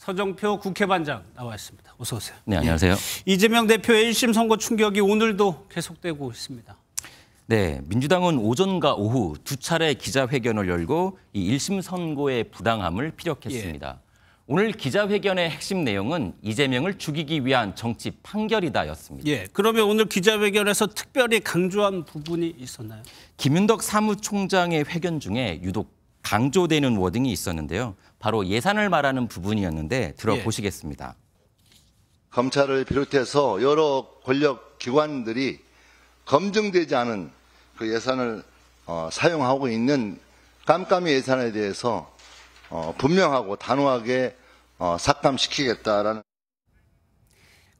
서정표 국회반장 나와 있습니다. 어서 오세요. 네, 안녕하세요. 예. 이재명 대표의 1심 선거 충격이 오늘도 계속되고 있습니다. 네, 민주당은 오전과 오후 두 차례 기자회견을 열고 이 1심 선고의 부당함을 피력했습니다. 예. 오늘 기자회견의 핵심 내용은 이재명을 죽이기 위한 정치 판결이다였습니다. 예, 그러면 오늘 기자회견에서 특별히 강조한 부분이 있었나요? 김윤덕 사무총장의 회견 중에 유독 강조되는 워딩이 있었는데요. 바로 예산을 말하는 부분이었는데 들어보시겠습니다. 예. 검찰을 비롯해서 여러 권력 기관들이 검증되지 않은 그 예산을 어, 사용하고 있는 깜깜이 예산에 대해서 어, 분명하고 단호하게 어, 삭감시키겠다라는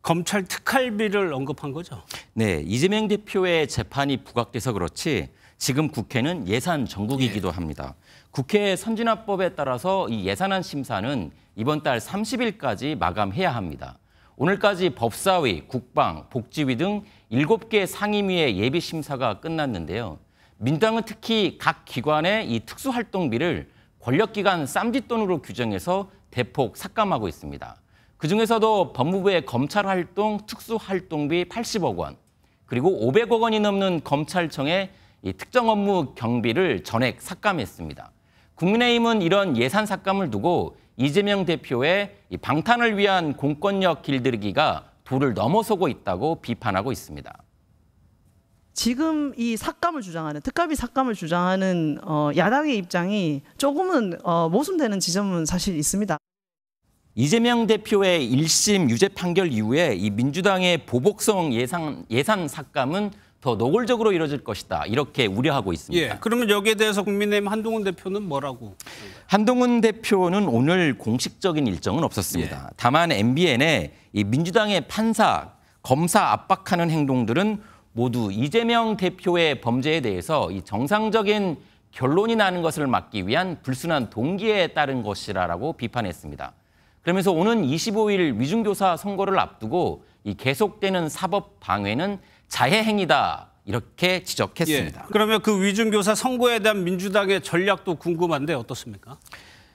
검찰 특활비를 언급한 거죠. 네, 이재명 대표의 재판이 부각돼서 그렇지 지금 국회는 예산 정국이기도 예. 합니다. 국회 선진화법에 따라서 이 예산안 심사는 이번 달 30일까지 마감해야 합니다. 오늘까지 법사위, 국방, 복지위 등 7개 상임위의 예비 심사가 끝났는데요. 민당은 특히 각 기관의 이 특수활동비를 권력기관 쌈짓돈으로 규정해서 대폭 삭감하고 있습니다. 그중에서도 법무부의 검찰 활동 특수 활동비 80억 원, 그리고 500억 원이 넘는 검찰청의 특정 업무 경비를 전액 삭감했습니다. 국민의힘은 이런 예산 삭감을 두고 이재명 대표의 방탄을 위한 공권력 길들이기가 도를 넘어서고 있다고 비판하고 있습니다. 지금 이 삭감을 주장하는 특가비 삭감을 주장하는 어, 야당의 입장이 조금은 어, 모순되는 지점은 사실 있습니다. 이재명 대표의 1심 유죄 판결 이후에 이 민주당의 보복성 예산, 예산 삭감은 더 노골적으로 이뤄질 것이다. 이렇게 우려하고 있습니다. 예, 그러면 여기에 대해서 국민의힘 한동훈 대표는 뭐라고? 한동훈 대표는 오늘 공식적인 일정은 없었습니다. 예. 다만 MBN에 이 민주당의 판사, 검사 압박하는 행동들은 모두 이재명 대표의 범죄에 대해서 이 정상적인 결론이 나는 것을 막기 위한 불순한 동기에 따른 것이라고 비판했습니다. 그러면서 오는 25일 위중교사 선거를 앞두고 이 계속되는 사법 방해는 자해 행위다 이렇게 지적했습니다. 예, 그러면 그 위중교사 선거에 대한 민주당의 전략도 궁금한데 어떻습니까?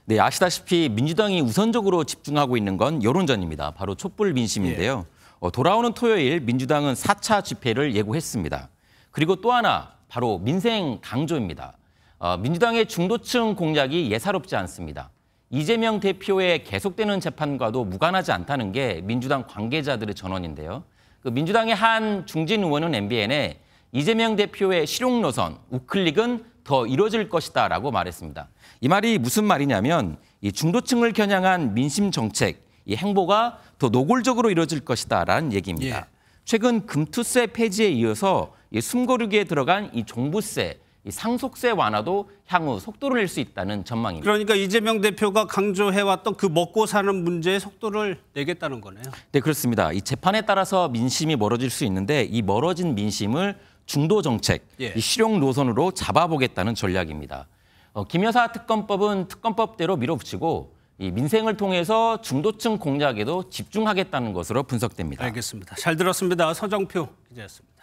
네, 아시다시피 민주당이 우선적으로 집중하고 있는 건 여론전입니다. 바로 촛불 민심인데요. 예. 어, 돌아오는 토요일 민주당은 4차 집회를 예고했습니다. 그리고 또 하나 바로 민생 강조입니다. 어, 민주당의 중도층 공략이 예사롭지 않습니다. 이재명 대표의 계속되는 재판과도 무관하지 않다는 게 민주당 관계자들의 전언인데요. 그 민주당의 한 중진 의원은 MBN에 이재명 대표의 실용 노선 우클릭은 더 이뤄질 것이다라고 말했습니다. 이 말이 무슨 말이냐면 이 중도층을 겨냥한 민심 정책 이 행보가 더 노골적으로 이뤄질 것이다라는 얘기입니다. 예. 최근 금투세 폐지에 이어서 숨고르기에 들어간 이 종부세 상속세 완화도 향후 속도를 낼 수 있다는 전망입니다. 그러니까 이재명 대표가 강조해왔던 그 먹고 사는 문제의 속도를 내겠다는 거네요. 네, 그렇습니다. 이 재판에 따라서 민심이 멀어질 수 있는데 이 멀어진 민심을 중도 정책, 예. 이 실용 노선으로 잡아보겠다는 전략입니다. 어, 김여사 특검법은 특검법대로 밀어붙이고 이 민생을 통해서 중도층 공략에도 집중하겠다는 것으로 분석됩니다. 알겠습니다. 잘 들었습니다. 서정표 기자였습니다.